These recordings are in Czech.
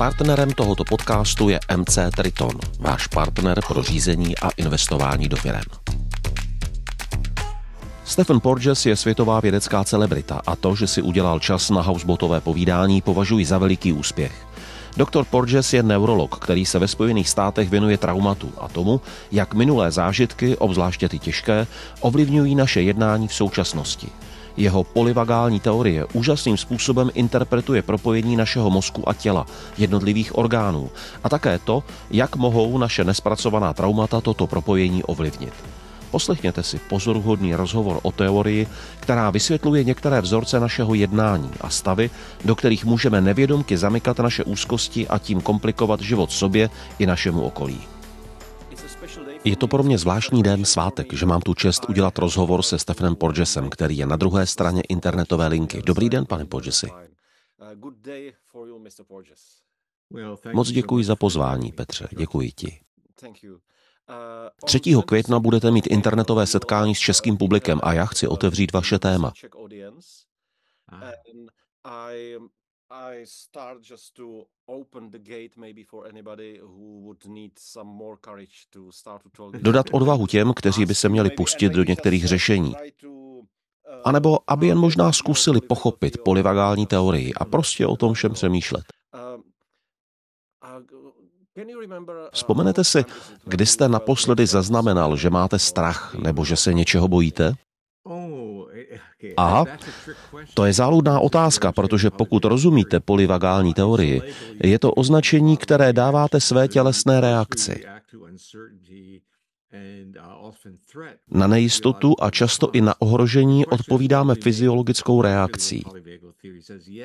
Partnerem tohoto podcastu je MC Triton, váš partner pro řízení a investování do firem. Stephen Porges je světová vědecká celebrita a to, že si udělal čas na housebotové povídání, považuji za veliký úspěch. Doktor Porges je neurolog, který se ve Spojených státech věnuje traumatu a tomu, jak minulé zážitky, obzvláště ty těžké, ovlivňují naše jednání v současnosti – jeho polivagální teorie úžasným způsobem interpretuje propojení našeho mozku a těla, jednotlivých orgánů a také to, jak mohou naše nespracovaná traumata toto propojení ovlivnit. Poslechněte si pozoruhodný rozhovor o teorii, která vysvětluje některé vzorce našeho jednání a stavy, do kterých můžeme nevědomky zamykat naše úzkosti a tím komplikovat život sobě i našemu okolí. Je to pro mě zvláštní den svátek, že mám tu čest udělat rozhovor se Stefanem Porgesem, který je na druhé straně internetové linky. Dobrý den, pane Porgesi. Moc děkuji za pozvání, Petře. Děkuji ti. 3. května budete mít internetové setkání s českým publikem a já chci otevřít vaše téma. I start just to Dodat odvahu těm, kteří by se měli pustit do některých řešení. Uh, a nebo aby jen uh, možná zkusili pochopit polivagální teorii a prostě o tom všem přemýšlet. Um, uh, Vzpomenete si, kdy jste naposledy zaznamenal, že máte strach nebo že se něčeho bojíte? Aha, to je záludná otázka, protože pokud rozumíte polivagální teorii, je to označení, které dáváte své tělesné reakci na nejistotu a často i na ohrožení odpovídáme fyziologickou reakcí.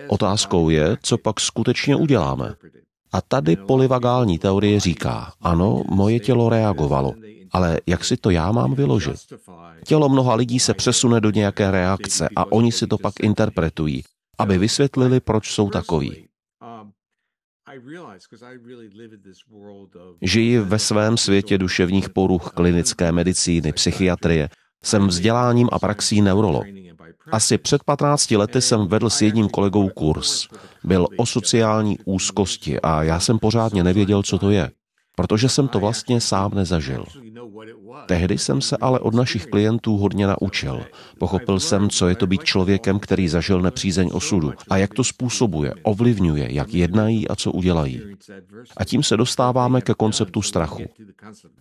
Otázkou je, co pak skutečně uděláme. A tady polivagální teorie říká, ano, moje tělo reagovalo ale jak si to já mám vyložit? Tělo mnoha lidí se přesune do nějaké reakce a oni si to pak interpretují, aby vysvětlili, proč jsou takoví. Žiji ve svém světě duševních poruch, klinické medicíny, psychiatrie. Jsem vzděláním a praxí neurolog. Asi před 15 lety jsem vedl s jedním kolegou kurz. Byl o sociální úzkosti a já jsem pořádně nevěděl, co to je protože jsem to vlastně sám nezažil. Tehdy jsem se ale od našich klientů hodně naučil. Pochopil jsem, co je to být člověkem, který zažil nepřízeň osudu a jak to způsobuje, ovlivňuje, jak jednají a co udělají. A tím se dostáváme ke konceptu strachu.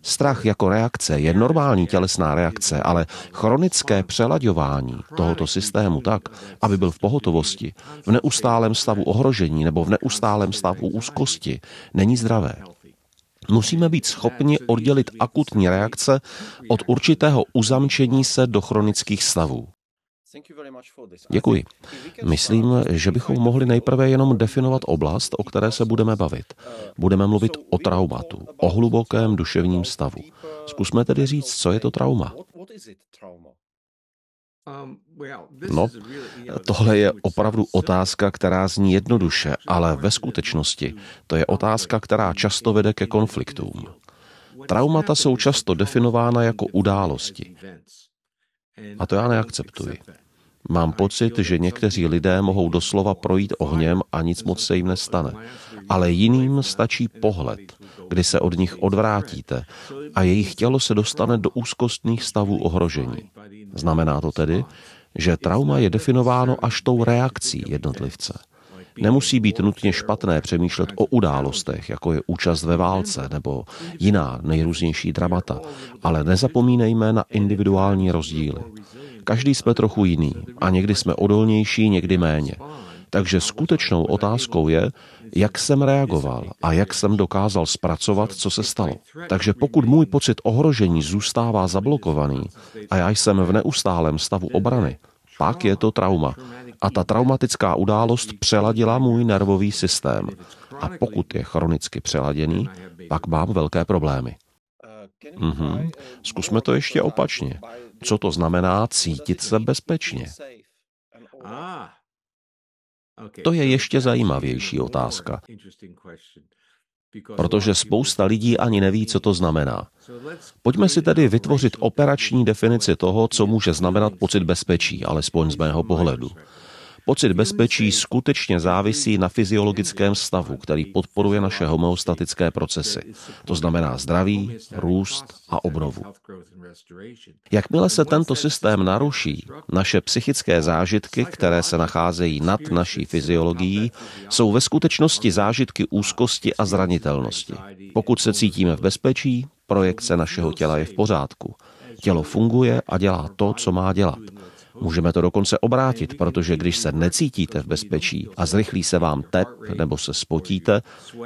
Strach jako reakce je normální tělesná reakce, ale chronické přelaďování tohoto systému tak, aby byl v pohotovosti, v neustálém stavu ohrožení nebo v neustálém stavu úzkosti, není zdravé. Musíme být schopni oddělit akutní reakce od určitého uzamčení se do chronických stavů. Děkuji. Myslím, že bychom mohli nejprve jenom definovat oblast, o které se budeme bavit. Budeme mluvit o traumatu, o hlubokém duševním stavu. Zkusme tedy říct, co je to trauma. Um, no, tohle je opravdu otázka, která zní jednoduše, ale ve skutečnosti to je otázka, která často vede ke konfliktům. Traumata jsou často definována jako události. A to já neakceptuji. Mám pocit, že někteří lidé mohou doslova projít ohněm a nic moc se jim nestane. Ale jiným stačí pohled, kdy se od nich odvrátíte a jejich tělo se dostane do úzkostných stavů ohrožení. Znamená to tedy, že trauma je definováno až tou reakcí jednotlivce. Nemusí být nutně špatné přemýšlet o událostech, jako je účast ve válce nebo jiná nejrůznější dramata, ale nezapomínejme na individuální rozdíly. Každý jsme trochu jiný a někdy jsme odolnější, někdy méně. Takže skutečnou otázkou je, jak jsem reagoval a jak jsem dokázal zpracovat, co se stalo. Takže pokud můj pocit ohrožení zůstává zablokovaný a já jsem v neustálém stavu obrany, pak je to trauma. A ta traumatická událost přeladila můj nervový systém. A pokud je chronicky přeladěný, pak mám velké problémy. Mhm. Zkusme to ještě opačně. Co to znamená cítit se bezpečně? Ah, to je ještě zajímavější otázka, protože spousta lidí ani neví, co to znamená. Pojďme si tedy vytvořit operační definici toho, co může znamenat pocit bezpečí, alespoň z mého pohledu. Pocit bezpečí skutečně závisí na fyziologickém stavu, který podporuje naše homeostatické procesy. To znamená zdraví, růst a obnovu. Jakmile se tento systém naruší, naše psychické zážitky, které se nacházejí nad naší fyziologií, jsou ve skutečnosti zážitky úzkosti a zranitelnosti. Pokud se cítíme v bezpečí, projekce našeho těla je v pořádku. Tělo funguje a dělá to, co má dělat. Můžeme to dokonce obrátit, protože když se necítíte v bezpečí a zrychlí se vám tep nebo se spotíte,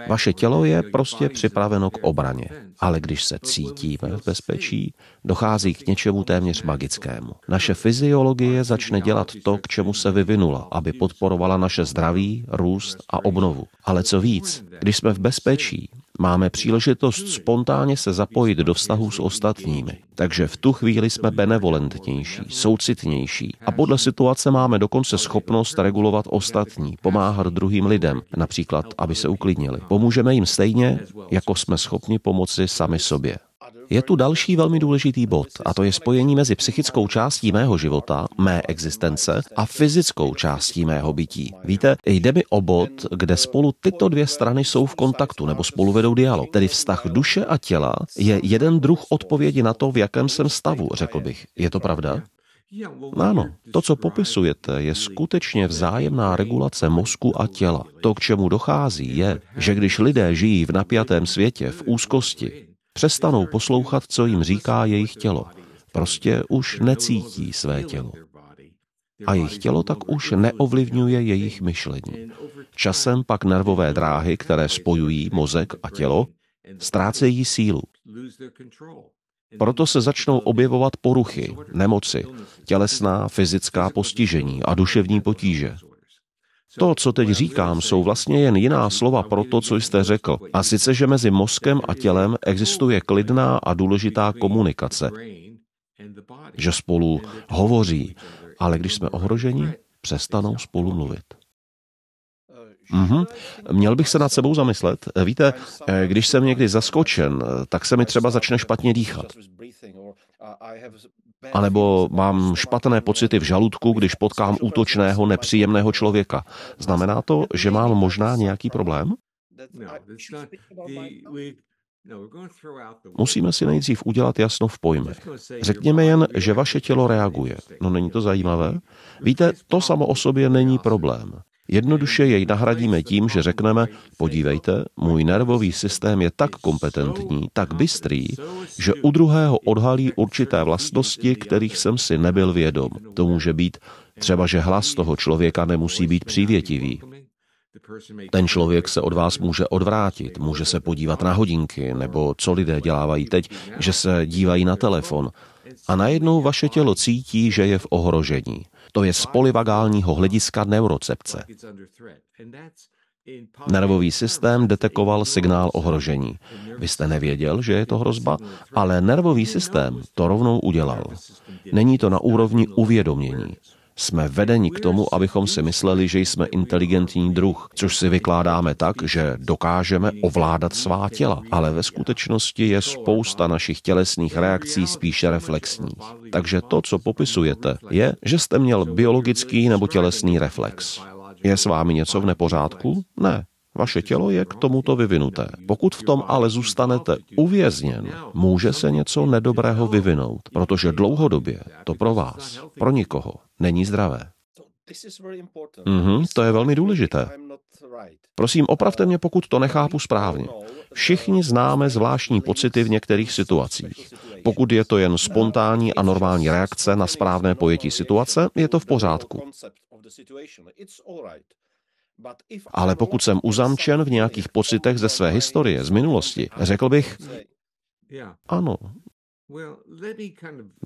vaše tělo je prostě připraveno k obraně. Ale když se cítíme v bezpečí, dochází k něčemu téměř magickému. Naše fyziologie začne dělat to, k čemu se vyvinula, aby podporovala naše zdraví, růst a obnovu. Ale co víc, když jsme v bezpečí, máme příležitost spontánně se zapojit do vztahu s ostatními. Takže v tu chvíli jsme benevolentnější, soucitnější a podle situace máme dokonce schopnost regulovat ostatní, pomáhat druhým lidem, například, aby se uklidnili. Pomůžeme jim stejně, jako jsme schopni pomoci sami sobě. Je tu další velmi důležitý bod, a to je spojení mezi psychickou částí mého života, mé existence a fyzickou částí mého bytí. Víte, jde mi o bod, kde spolu tyto dvě strany jsou v kontaktu nebo spolu vedou dialog. Tedy vztah duše a těla je jeden druh odpovědi na to, v jakém jsem stavu, řekl bych. Je to pravda? Ano, to, co popisujete, je skutečně vzájemná regulace mozku a těla. To, k čemu dochází, je, že když lidé žijí v napjatém světě, v úzkosti, Přestanou poslouchat, co jim říká jejich tělo. Prostě už necítí své tělo. A jejich tělo tak už neovlivňuje jejich myšlení. Časem pak nervové dráhy, které spojují mozek a tělo, ztrácejí sílu. Proto se začnou objevovat poruchy, nemoci, tělesná, fyzická postižení a duševní potíže. To, co teď říkám, jsou vlastně jen jiná slova pro to, co jste řekl. A sice, že mezi mozkem a tělem existuje klidná a důležitá komunikace. Že spolu hovoří, ale když jsme ohroženi, přestanou spolu mluvit. Mm-hmm. Měl bych se nad sebou zamyslet. Víte, když jsem někdy zaskočen, tak se mi třeba začne špatně dýchat anebo mám špatné pocity v žaludku, když potkám útočného, nepříjemného člověka. Znamená to, že mám možná nějaký problém? Musíme si nejdřív udělat jasno v pojmech. Řekněme jen, že vaše tělo reaguje. No není to zajímavé? Víte, to samo o sobě není problém. Jednoduše jej nahradíme tím, že řekneme, podívejte, můj nervový systém je tak kompetentní, tak bystrý, že u druhého odhalí určité vlastnosti, kterých jsem si nebyl vědom. To může být třeba, že hlas toho člověka nemusí být přívětivý. Ten člověk se od vás může odvrátit, může se podívat na hodinky, nebo co lidé dělávají teď, že se dívají na telefon. A najednou vaše tělo cítí, že je v ohrožení. To je z polivagálního hlediska neurocepce. Nervový systém detekoval signál ohrožení. Vy jste nevěděl, že je to hrozba, ale nervový systém to rovnou udělal. Není to na úrovni uvědomění jsme vedeni k tomu, abychom si mysleli, že jsme inteligentní druh, což si vykládáme tak, že dokážeme ovládat svá těla, ale ve skutečnosti je spousta našich tělesných reakcí spíše reflexních. Takže to, co popisujete, je, že jste měl biologický nebo tělesný reflex. Je s vámi něco v nepořádku? Ne. Vaše tělo je k tomuto vyvinuté. Pokud v tom ale zůstanete uvězněn, může se něco nedobrého vyvinout, protože dlouhodobě to pro vás, pro nikoho, není zdravé. Mm-hmm, to je velmi důležité. Prosím, opravte mě, pokud to nechápu správně. Všichni známe zvláštní pocity v některých situacích. Pokud je to jen spontánní a normální reakce na správné pojetí situace, je to v pořádku. Ale pokud jsem uzamčen v nějakých pocitech ze své historie, z minulosti, řekl bych, ano,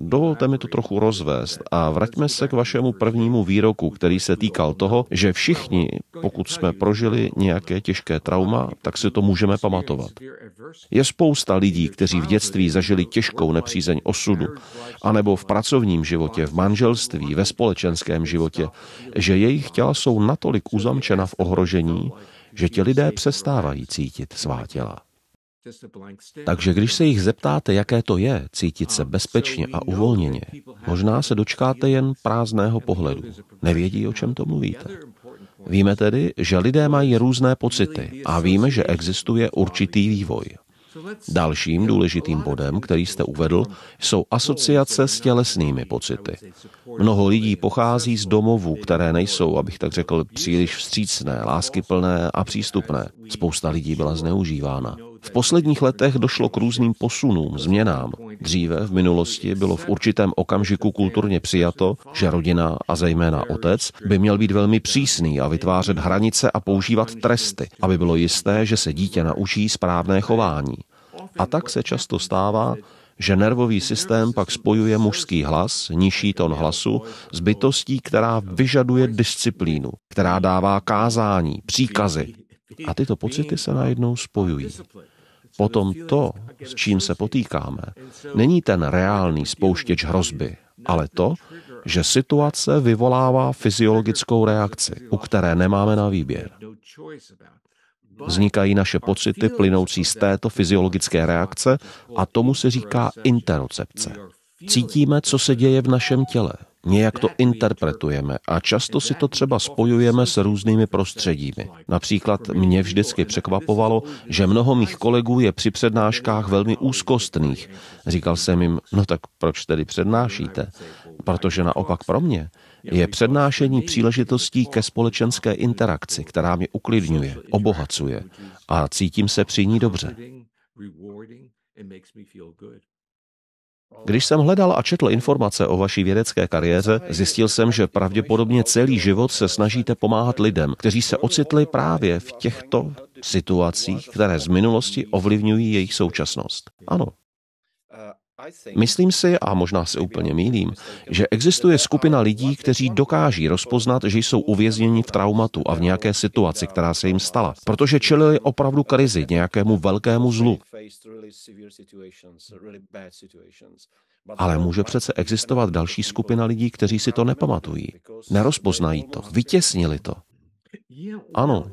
Dovolte mi to uh, trochu rozvést a vraťme se k vašemu prvnímu výroku, který se týkal toho, že všichni, pokud jsme prožili nějaké těžké trauma, tak si to můžeme pamatovat. Je spousta lidí, kteří v dětství zažili těžkou nepřízeň osudu, anebo v pracovním životě, v manželství, ve společenském životě, že jejich těla jsou natolik uzamčena v ohrožení, že ti lidé přestávají cítit svá těla. Takže když se jich zeptáte, jaké to je cítit se bezpečně a uvolněně, možná se dočkáte jen prázdného pohledu. Nevědí, o čem to mluvíte. Víme tedy, že lidé mají různé pocity a víme, že existuje určitý vývoj. Dalším důležitým bodem, který jste uvedl, jsou asociace s tělesnými pocity. Mnoho lidí pochází z domovů, které nejsou, abych tak řekl, příliš vstřícné, láskyplné a přístupné. Spousta lidí byla zneužívána. V posledních letech došlo k různým posunům, změnám. Dříve v minulosti bylo v určitém okamžiku kulturně přijato, že rodina a zejména otec by měl být velmi přísný a vytvářet hranice a používat tresty, aby bylo jisté, že se dítě naučí správné chování. A tak se často stává, že nervový systém pak spojuje mužský hlas, nižší tón hlasu, s bytostí, která vyžaduje disciplínu, která dává kázání, příkazy. A tyto pocity se najednou spojují potom to, s čím se potýkáme, není ten reálný spouštěč hrozby, ale to, že situace vyvolává fyziologickou reakci, u které nemáme na výběr. Vznikají naše pocity plynoucí z této fyziologické reakce a tomu se říká interocepce. Cítíme, co se děje v našem těle, Nějak to interpretujeme a často si to třeba spojujeme s různými prostředími. Například mě vždycky překvapovalo, že mnoho mých kolegů je při přednáškách velmi úzkostných. Říkal jsem jim, no tak proč tedy přednášíte? Protože naopak pro mě je přednášení příležitostí ke společenské interakci, která mě uklidňuje, obohacuje a cítím se při ní dobře. Když jsem hledal a četl informace o vaší vědecké kariéře, zjistil jsem, že pravděpodobně celý život se snažíte pomáhat lidem, kteří se ocitli právě v těchto situacích, které z minulosti ovlivňují jejich současnost. Ano, Myslím si, a možná se úplně mýlím, že existuje skupina lidí, kteří dokáží rozpoznat, že jsou uvězněni v traumatu a v nějaké situaci, která se jim stala, protože čelili opravdu krizi, nějakému velkému zlu. Ale může přece existovat další skupina lidí, kteří si to nepamatují, nerozpoznají to, vytěsnili to. Ano,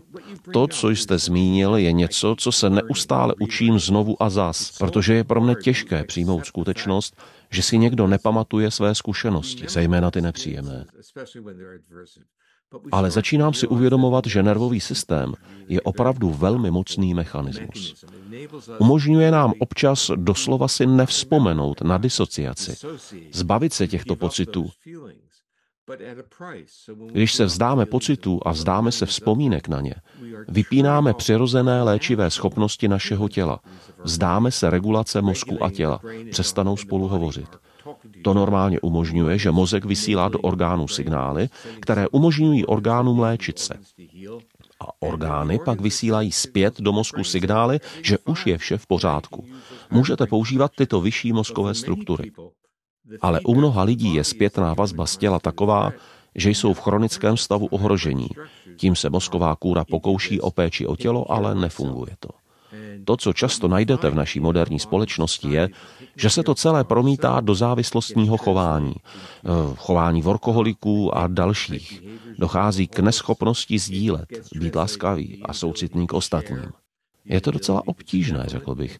to, co jste zmínil, je něco, co se neustále učím znovu a zas, protože je pro mne těžké přijmout skutečnost, že si někdo nepamatuje své zkušenosti, zejména ty nepříjemné. Ale začínám si uvědomovat, že nervový systém je opravdu velmi mocný mechanismus. Umožňuje nám občas doslova si nevzpomenout na disociaci, zbavit se těchto pocitů když se vzdáme pocitů a vzdáme se vzpomínek na ně, vypínáme přirozené léčivé schopnosti našeho těla, vzdáme se regulace mozku a těla, přestanou spolu hovořit. To normálně umožňuje, že mozek vysílá do orgánů signály, které umožňují orgánům léčit se. A orgány pak vysílají zpět do mozku signály, že už je vše v pořádku. Můžete používat tyto vyšší mozkové struktury. Ale u mnoha lidí je zpětná vazba z těla taková, že jsou v chronickém stavu ohrožení. Tím se mozková kůra pokouší o péči o tělo, ale nefunguje to. To, co často najdete v naší moderní společnosti, je, že se to celé promítá do závislostního chování, eh, chování vorkoholiků a dalších. Dochází k neschopnosti sdílet, být laskavý a soucitný k ostatním. Je to docela obtížné, řekl bych.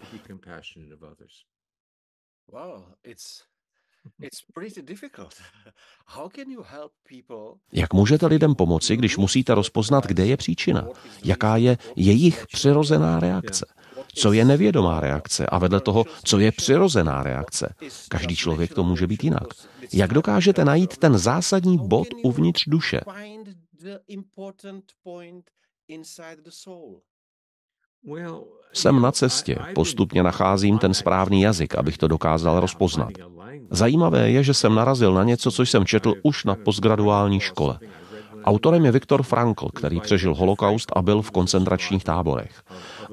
Jak můžete lidem pomoci, když musíte rozpoznat, kde je příčina? Jaká je jejich přirozená reakce? Co je nevědomá reakce a vedle toho, co je přirozená reakce? Každý člověk to může být jinak. Jak dokážete najít ten zásadní bod uvnitř duše? Jsem na cestě, postupně nacházím ten správný jazyk, abych to dokázal rozpoznat. Zajímavé je, že jsem narazil na něco, co jsem četl už na postgraduální škole. Autorem je Viktor Frankl, který přežil holokaust a byl v koncentračních táborech.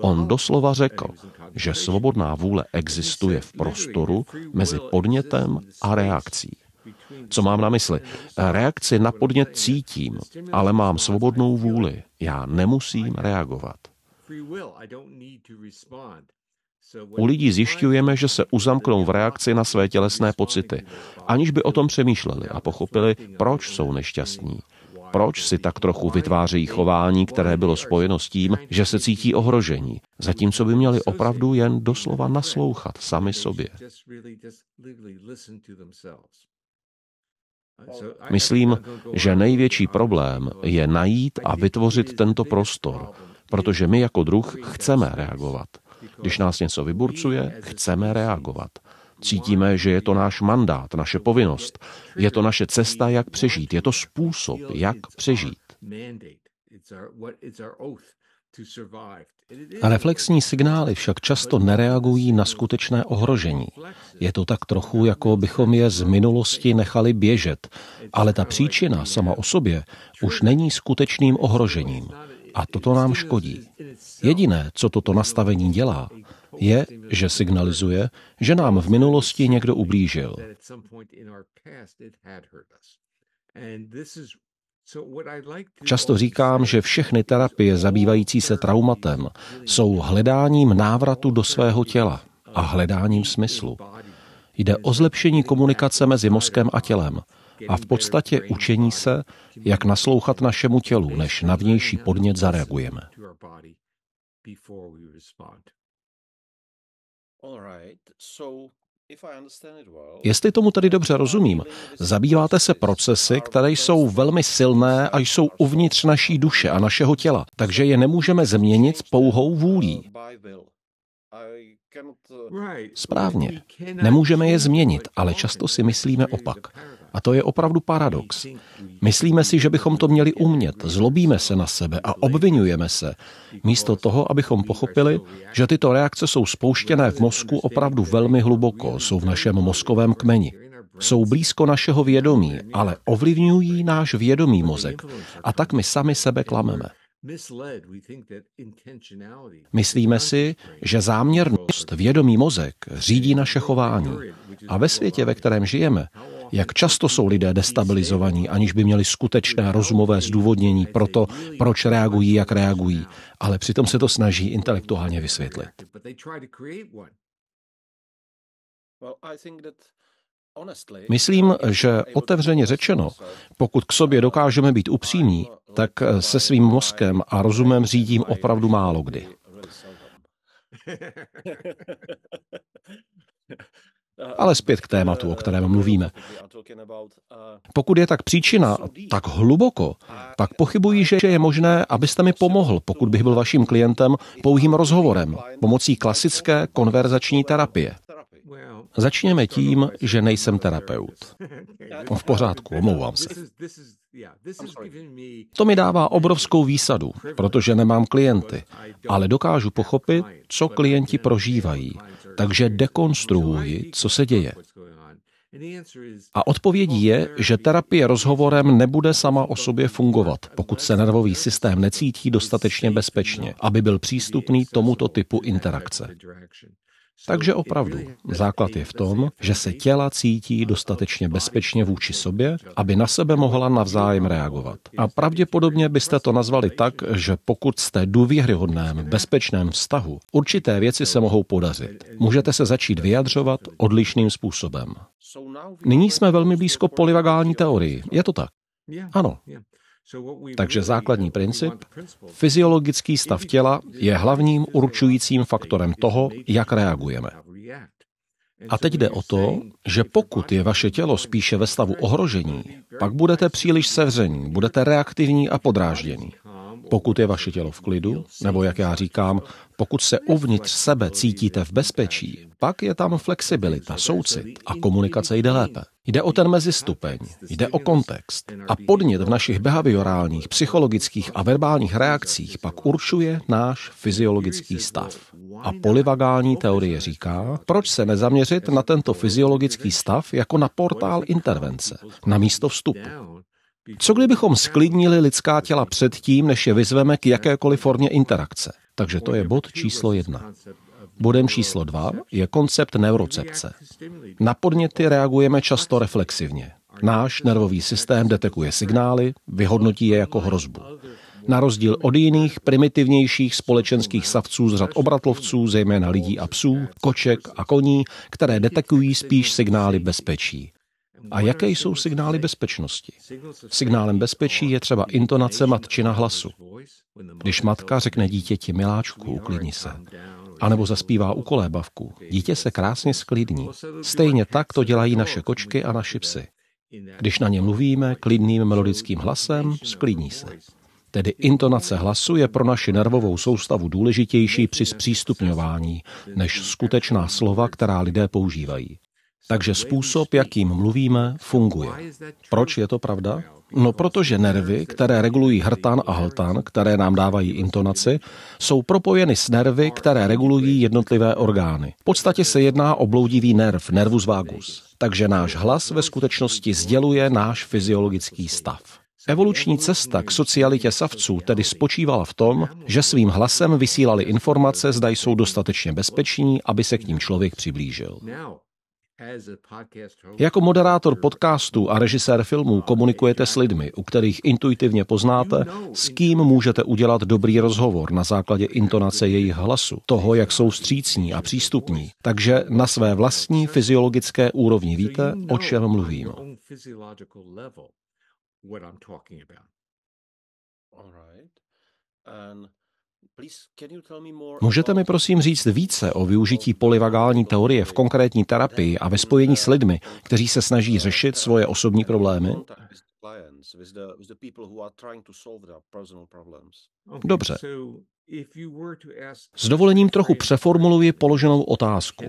On doslova řekl, že svobodná vůle existuje v prostoru mezi podnětem a reakcí. Co mám na mysli? Reakci na podnět cítím, ale mám svobodnou vůli. Já nemusím reagovat. U lidí zjišťujeme, že se uzamknou v reakci na své tělesné pocity, aniž by o tom přemýšleli a pochopili, proč jsou nešťastní. Proč si tak trochu vytvářejí chování, které bylo spojeno s tím, že se cítí ohrožení, zatímco by měli opravdu jen doslova naslouchat sami sobě. Myslím, že největší problém je najít a vytvořit tento prostor, protože my jako druh chceme reagovat. Když nás něco vyburcuje, chceme reagovat. Cítíme, že je to náš mandát, naše povinnost. Je to naše cesta, jak přežít. Je to způsob, jak přežít. Reflexní signály však často nereagují na skutečné ohrožení. Je to tak trochu, jako bychom je z minulosti nechali běžet, ale ta příčina sama o sobě už není skutečným ohrožením. A toto nám škodí. Jediné, co toto nastavení dělá, je, že signalizuje, že nám v minulosti někdo ublížil. Často říkám, že všechny terapie zabývající se traumatem jsou hledáním návratu do svého těla a hledáním smyslu. Jde o zlepšení komunikace mezi mozkem a tělem, a v podstatě učení se, jak naslouchat našemu tělu, než na vnější podnět zareagujeme. Jestli tomu tady dobře rozumím, zabýváte se procesy, které jsou velmi silné a jsou uvnitř naší duše a našeho těla, takže je nemůžeme změnit pouhou vůlí. Správně. Nemůžeme je změnit, ale často si myslíme opak. A to je opravdu paradox. Myslíme si, že bychom to měli umět, zlobíme se na sebe a obvinujeme se, místo toho, abychom pochopili, že tyto reakce jsou spouštěné v mozku opravdu velmi hluboko, jsou v našem mozkovém kmeni. Jsou blízko našeho vědomí, ale ovlivňují náš vědomý mozek a tak my sami sebe klameme. Myslíme si, že záměrnost, vědomý mozek řídí naše chování. A ve světě, ve kterém žijeme, jak často jsou lidé destabilizovaní, aniž by měli skutečné rozumové zdůvodnění pro to, proč reagují, jak reagují, ale přitom se to snaží intelektuálně vysvětlit. Myslím, že otevřeně řečeno, pokud k sobě dokážeme být upřímní, tak se svým mozkem a rozumem řídím opravdu málo kdy. Ale zpět k tématu, o kterém mluvíme. Pokud je tak příčina tak hluboko, pak pochybuji, že je možné, abyste mi pomohl, pokud bych byl vaším klientem, pouhým rozhovorem, pomocí klasické konverzační terapie. Začněme tím, že nejsem terapeut. No, v pořádku, omlouvám se. To mi dává obrovskou výsadu, protože nemám klienty, ale dokážu pochopit, co klienti prožívají takže dekonstruuji, co se děje. A odpovědí je, že terapie rozhovorem nebude sama o sobě fungovat, pokud se nervový systém necítí dostatečně bezpečně, aby byl přístupný tomuto typu interakce. Takže opravdu, základ je v tom, že se těla cítí dostatečně bezpečně vůči sobě, aby na sebe mohla navzájem reagovat. A pravděpodobně byste to nazvali tak, že pokud jste důvěryhodném, bezpečném vztahu, určité věci se mohou podařit. Můžete se začít vyjadřovat odlišným způsobem. Nyní jsme velmi blízko polivagální teorii, je to tak? Ano. Takže základní princip, fyziologický stav těla je hlavním určujícím faktorem toho, jak reagujeme. A teď jde o to, že pokud je vaše tělo spíše ve stavu ohrožení, pak budete příliš sevření, budete reaktivní a podráždění. Pokud je vaše tělo v klidu, nebo jak já říkám, pokud se uvnitř sebe cítíte v bezpečí, pak je tam flexibilita, soucit a komunikace jde lépe. Jde o ten mezistupeň, jde o kontext. A podnět v našich behaviorálních, psychologických a verbálních reakcích pak určuje náš fyziologický stav. A polivagální teorie říká, proč se nezaměřit na tento fyziologický stav jako na portál intervence, na místo vstupu. Co kdybychom sklidnili lidská těla před tím, než je vyzveme k jakékoliv formě interakce? Takže to je bod číslo jedna. Bodem číslo dva je koncept neurocepce. Na podněty reagujeme často reflexivně. Náš nervový systém detekuje signály, vyhodnotí je jako hrozbu. Na rozdíl od jiných primitivnějších společenských savců z řad obratlovců, zejména lidí a psů, koček a koní, které detekují spíš signály bezpečí. A jaké jsou signály bezpečnosti? Signálem bezpečí je třeba intonace matčina hlasu. Když matka řekne dítěti miláčku, uklidni se, a nebo zaspívá u kolébavku, dítě se krásně sklidní. Stejně tak to dělají naše kočky a naši psy. Když na ně mluvíme klidným melodickým hlasem, sklidní se. Tedy intonace hlasu je pro naši nervovou soustavu důležitější při zpřístupňování než skutečná slova, která lidé používají. Takže způsob, jakým mluvíme, funguje. Proč je to pravda? No protože nervy, které regulují hrtan a hltan, které nám dávají intonaci, jsou propojeny s nervy, které regulují jednotlivé orgány. V podstatě se jedná o bloudivý nerv, nervus vagus. Takže náš hlas ve skutečnosti sděluje náš fyziologický stav. Evoluční cesta k socialitě savců tedy spočívala v tom, že svým hlasem vysílali informace, zda jsou dostatečně bezpeční, aby se k ním člověk přiblížil. Jako moderátor podcastu a režisér filmů oh, komunikujete s lidmi, u kterých intuitivně poznáte, s kým můžete udělat dobrý rozhovor na základě intonace jejich hlasu, toho, jak jsou střícní a přístupní. Takže na své vlastní fyziologické úrovni víte, o čem mluvím. And Můžete mi prosím říct více o využití polivagální teorie v konkrétní terapii a ve spojení s lidmi, kteří se snaží řešit svoje osobní problémy? Dobře. S dovolením trochu přeformuluji položenou otázku.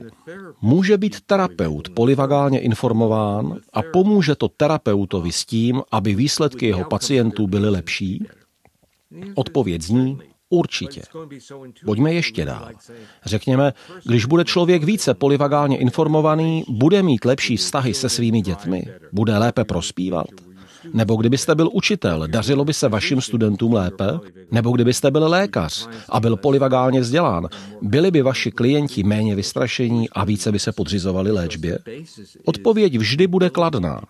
Může být terapeut polivagálně informován a pomůže to terapeutovi s tím, aby výsledky jeho pacientů byly lepší? Odpověď zní Určitě. Pojďme ještě dál. Řekněme, když bude člověk více polivagálně informovaný, bude mít lepší vztahy se svými dětmi, bude lépe prospívat. Nebo kdybyste byl učitel, dařilo by se vašim studentům lépe? Nebo kdybyste byl lékař a byl polivagálně vzdělán, byli by vaši klienti méně vystrašení a více by se podřizovali léčbě? Odpověď vždy bude kladná,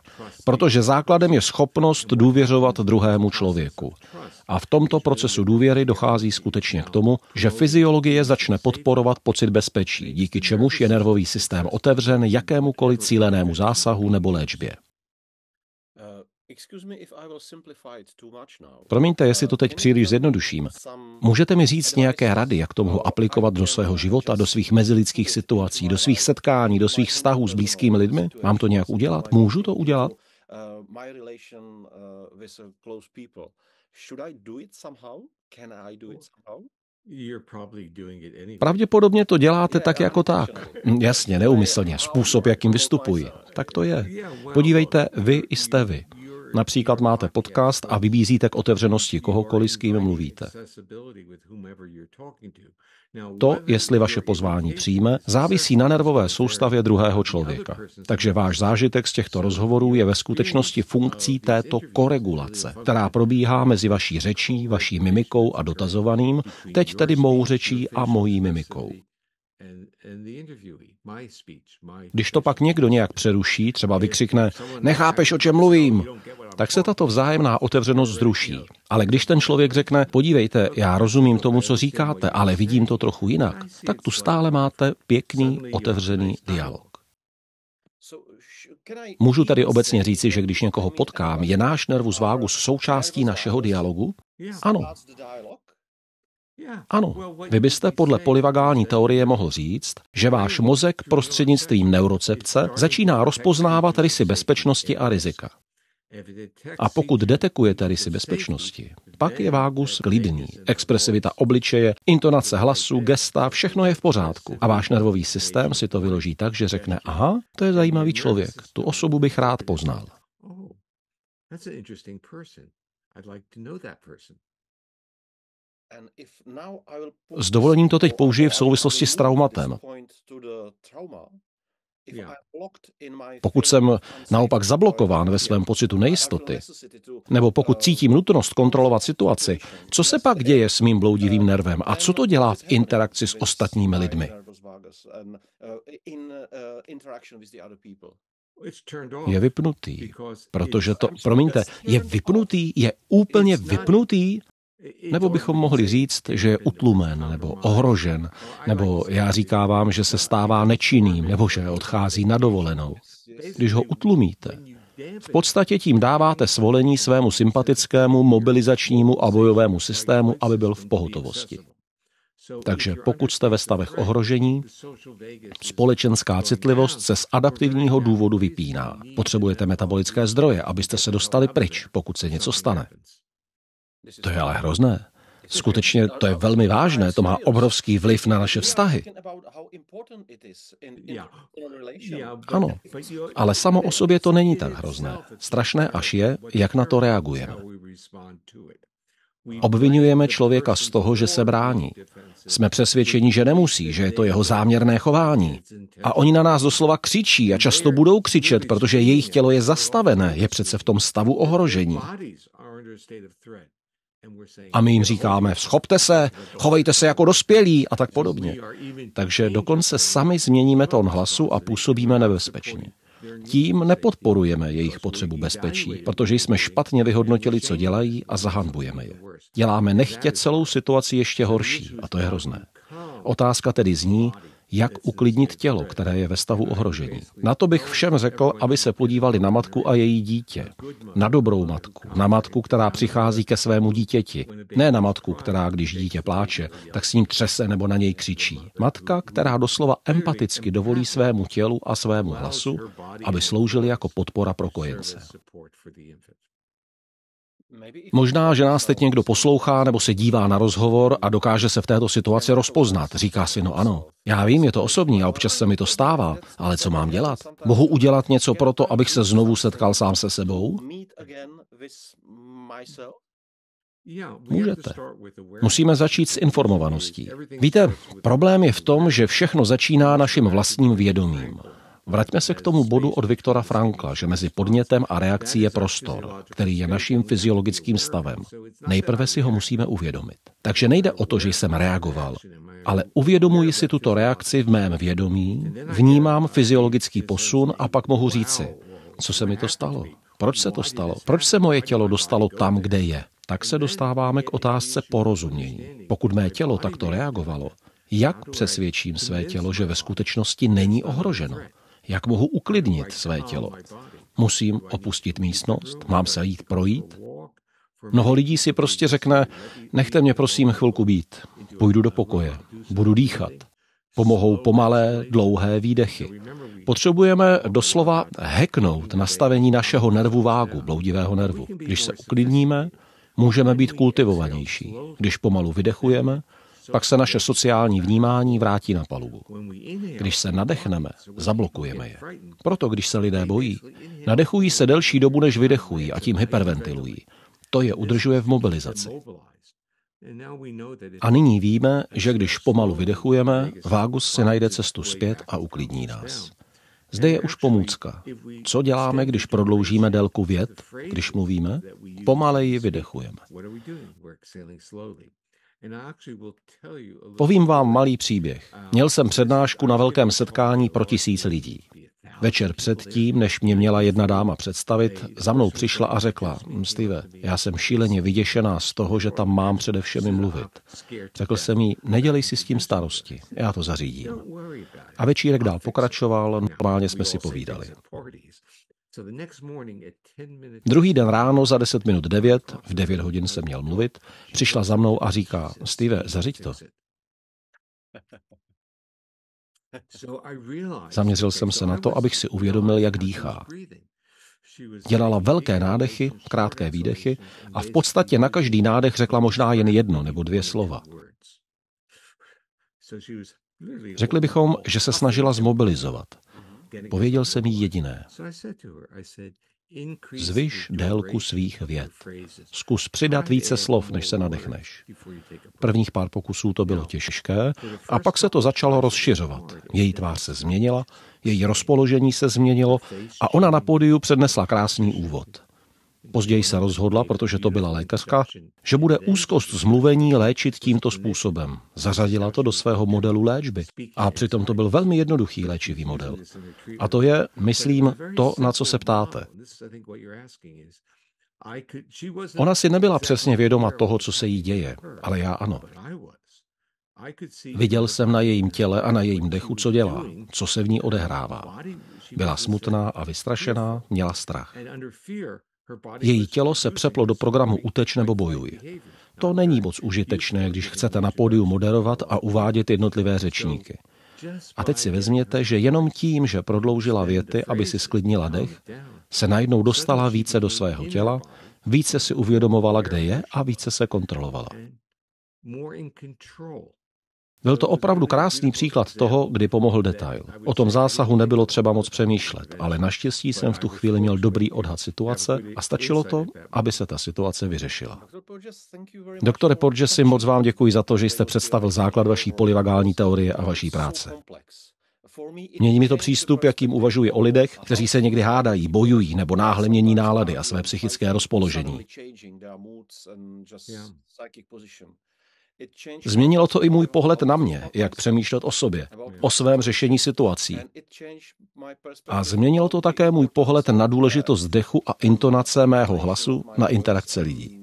protože základem je schopnost důvěřovat druhému člověku. A v tomto procesu důvěry dochází skutečně k tomu, že fyziologie začne podporovat pocit bezpečí, díky čemuž je nervový systém otevřen jakémukoliv cílenému zásahu nebo léčbě. Promiňte, jestli to teď příliš zjednoduším. Můžete mi říct nějaké rady, jak to mohu aplikovat do svého života, do svých mezilidských situací, do svých setkání, do svých vztahů s blízkými lidmi? Mám to nějak udělat? Můžu to udělat? Uh, uh, uh, Pravděpodobně to děláte tak jako tak. Mm, jasně, neumyslně, způsob, jakým vystupuji. Tak to je. Podívejte, vy jste vy. Například máte podcast a vybízíte k otevřenosti kohokoliv, s kým mluvíte. To, jestli vaše pozvání přijme, závisí na nervové soustavě druhého člověka. Takže váš zážitek z těchto rozhovorů je ve skutečnosti funkcí této koregulace, která probíhá mezi vaší řečí, vaší mimikou a dotazovaným, teď tedy mou řečí a mojí mimikou. Když to pak někdo nějak přeruší, třeba vykřikne, nechápeš, o čem mluvím, tak se tato vzájemná otevřenost zruší. Ale když ten člověk řekne, podívejte, já rozumím tomu, co říkáte, ale vidím to trochu jinak, tak tu stále máte pěkný, otevřený dialog. Můžu tedy obecně říci, že když někoho potkám, je náš nervus vágus součástí našeho dialogu? Ano. Ano, vy byste podle polivagální teorie mohl říct, že váš mozek prostřednictvím neurocepce začíná rozpoznávat rysy bezpečnosti a rizika. A pokud detekujete rysy bezpečnosti, pak je vágus klidný. Expresivita obličeje, intonace hlasu, gesta, všechno je v pořádku. A váš nervový systém si to vyloží tak, že řekne, aha, to je zajímavý člověk, tu osobu bych rád poznal. Oh, s dovolením to teď použiji v souvislosti s traumatem. Pokud jsem naopak zablokován ve svém pocitu nejistoty, nebo pokud cítím nutnost kontrolovat situaci, co se pak děje s mým bloudivým nervem a co to dělá v interakci s ostatními lidmi? Uh, uh, je vypnutý, protože to, promiňte, je vypnutý, je úplně vypnutý, nebo bychom mohli říct, že je utlumen nebo ohrožen, nebo já říkávám, že se stává nečinným, nebo že odchází na dovolenou. Když ho utlumíte, v podstatě tím dáváte svolení svému sympatickému, mobilizačnímu a bojovému systému, aby byl v pohotovosti. Takže pokud jste ve stavech ohrožení, společenská citlivost se z adaptivního důvodu vypíná. Potřebujete metabolické zdroje, abyste se dostali pryč, pokud se něco stane. To je ale hrozné. Skutečně to je velmi vážné, to má obrovský vliv na naše vztahy. Ano, ale samo o sobě to není tak hrozné. Strašné až je, jak na to reagujeme. Obvinujeme člověka z toho, že se brání. Jsme přesvědčeni, že nemusí, že je to jeho záměrné chování. A oni na nás doslova křičí a často budou křičet, protože jejich tělo je zastavené, je přece v tom stavu ohrožení. A my jim říkáme, schopte se, chovejte se jako dospělí a tak podobně. Takže dokonce sami změníme tón hlasu a působíme nebezpečně. Tím nepodporujeme jejich potřebu bezpečí, protože jsme špatně vyhodnotili, co dělají a zahanbujeme je. Děláme nechtě celou situaci ještě horší a to je hrozné. Otázka tedy zní, jak uklidnit tělo, které je ve stavu ohrožení. Na to bych všem řekl, aby se podívali na matku a její dítě. Na dobrou matku, na matku, která přichází ke svému dítěti, ne na matku, která, když dítě pláče, tak s ním třese nebo na něj křičí. Matka, která doslova empaticky dovolí svému tělu a svému hlasu, aby sloužili jako podpora pro kojence. Možná, že nás teď někdo poslouchá nebo se dívá na rozhovor a dokáže se v této situaci rozpoznat. Říká si, no ano, já vím, je to osobní a občas se mi to stává, ale co mám dělat? Mohu udělat něco pro to, abych se znovu setkal sám se sebou? Můžete. Musíme začít s informovaností. Víte, problém je v tom, že všechno začíná naším vlastním vědomím. Vraťme se k tomu bodu od Viktora Frankla, že mezi podnětem a reakcí je prostor, který je naším fyziologickým stavem. Nejprve si ho musíme uvědomit. Takže nejde o to, že jsem reagoval, ale uvědomuji si tuto reakci v mém vědomí, vnímám fyziologický posun a pak mohu říci, co se mi to stalo, proč se to stalo, proč se moje tělo dostalo tam, kde je. Tak se dostáváme k otázce porozumění. Pokud mé tělo takto reagovalo, jak přesvědčím své tělo, že ve skutečnosti není ohroženo? Jak mohu uklidnit své tělo? Musím opustit místnost? Mám se jít projít? Mnoho lidí si prostě řekne, nechte mě prosím chvilku být, půjdu do pokoje, budu dýchat. Pomohou pomalé, dlouhé výdechy. Potřebujeme doslova heknout nastavení našeho nervu vágu, bloudivého nervu. Když se uklidníme, můžeme být kultivovanější. Když pomalu vydechujeme, pak se naše sociální vnímání vrátí na palubu. Když se nadechneme, zablokujeme je. Proto, když se lidé bojí, nadechují se delší dobu, než vydechují a tím hyperventilují. To je udržuje v mobilizaci. A nyní víme, že když pomalu vydechujeme, vágus si najde cestu zpět a uklidní nás. Zde je už pomůcka. Co děláme, když prodloužíme délku věd, když mluvíme? Pomaleji vydechujeme. Povím vám malý příběh. Měl jsem přednášku na velkém setkání pro tisíc lidí. Večer předtím, než mě měla jedna dáma představit, za mnou přišla a řekla, Steve, já jsem šíleně vyděšená z toho, že tam mám především mluvit. Řekl jsem jí, nedělej si s tím starosti, já to zařídím. A večírek dál pokračoval, normálně jsme si povídali. Druhý den ráno za 10 minut 9, v 9 hodin se měl mluvit, přišla za mnou a říká, Steve, zařiď to. Zaměřil jsem se na to, abych si uvědomil, jak dýchá. Dělala velké nádechy, krátké výdechy a v podstatě na každý nádech řekla možná jen jedno nebo dvě slova. Řekli bychom, že se snažila zmobilizovat – Pověděl jsem jí jediné. Zvyš délku svých vět. Zkus přidat více slov, než se nadechneš. Prvních pár pokusů to bylo těžké a pak se to začalo rozšiřovat. Její tvář se změnila, její rozpoložení se změnilo a ona na pódiu přednesla krásný úvod. Později se rozhodla, protože to byla lékařka, že bude úzkost zmluvení léčit tímto způsobem. Zařadila to do svého modelu léčby. A přitom to byl velmi jednoduchý léčivý model. A to je, myslím, to, na co se ptáte. Ona si nebyla přesně vědoma toho, co se jí děje, ale já ano. Viděl jsem na jejím těle a na jejím dechu, co dělá, co se v ní odehrává. Byla smutná a vystrašená, měla strach. Její tělo se přeplo do programu Uteč nebo bojuj. To není moc užitečné, když chcete na pódiu moderovat a uvádět jednotlivé řečníky. A teď si vezměte, že jenom tím, že prodloužila věty, aby si sklidnila dech, se najednou dostala více do svého těla, více si uvědomovala, kde je a více se kontrolovala. Byl to opravdu krásný příklad toho, kdy pomohl detail. O tom zásahu nebylo třeba moc přemýšlet, ale naštěstí jsem v tu chvíli měl dobrý odhad situace a stačilo to, aby se ta situace vyřešila. Doktore Porgesi, moc vám děkuji za to, že jste představil základ vaší polivagální teorie a vaší práce. Mění mi to přístup, jakým uvažuji o lidech, kteří se někdy hádají, bojují nebo náhle mění nálady a své psychické rozpoložení. Změnilo to i můj pohled na mě, jak přemýšlet o sobě, o svém řešení situací. A změnilo to také můj pohled na důležitost dechu a intonace mého hlasu na interakce lidí.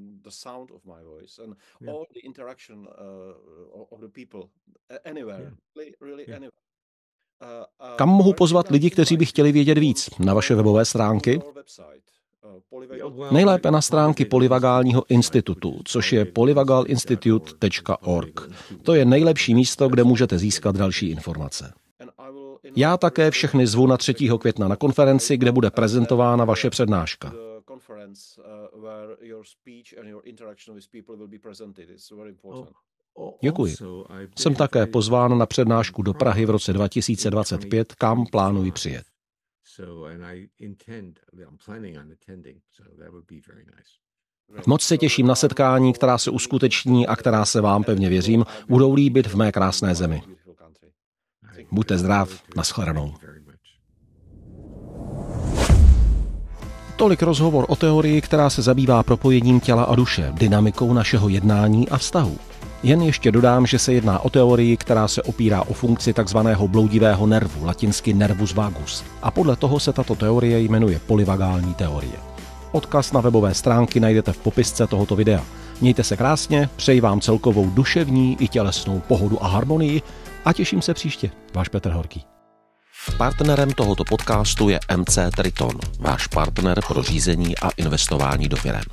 Kam mohu pozvat lidi, kteří by chtěli vědět víc? Na vaše webové stránky? Nejlépe na stránky Polivagálního institutu, což je polivagalinstitute.org. To je nejlepší místo, kde můžete získat další informace. Já také všechny zvu na 3. května na konferenci, kde bude prezentována vaše přednáška. Oh, Děkuji. Jsem také pozván na přednášku do Prahy v roce 2025, kam plánuji přijet. Moc se těším na setkání, která se uskuteční a která se vám, pevně věřím, budou líbit v mé krásné zemi. Buďte zdrav, nashledanou. Tolik rozhovor o teorii, která se zabývá propojením těla a duše, dynamikou našeho jednání a vztahu. Jen ještě dodám, že se jedná o teorii, která se opírá o funkci tzv. bloudivého nervu, latinsky nervus vagus. A podle toho se tato teorie jmenuje polyvagální teorie. Odkaz na webové stránky najdete v popisce tohoto videa. Mějte se krásně, přeji vám celkovou duševní i tělesnou pohodu a harmonii a těším se příště. Váš Petr Horký. Partnerem tohoto podcastu je MC Triton, váš partner pro řízení a investování do firem.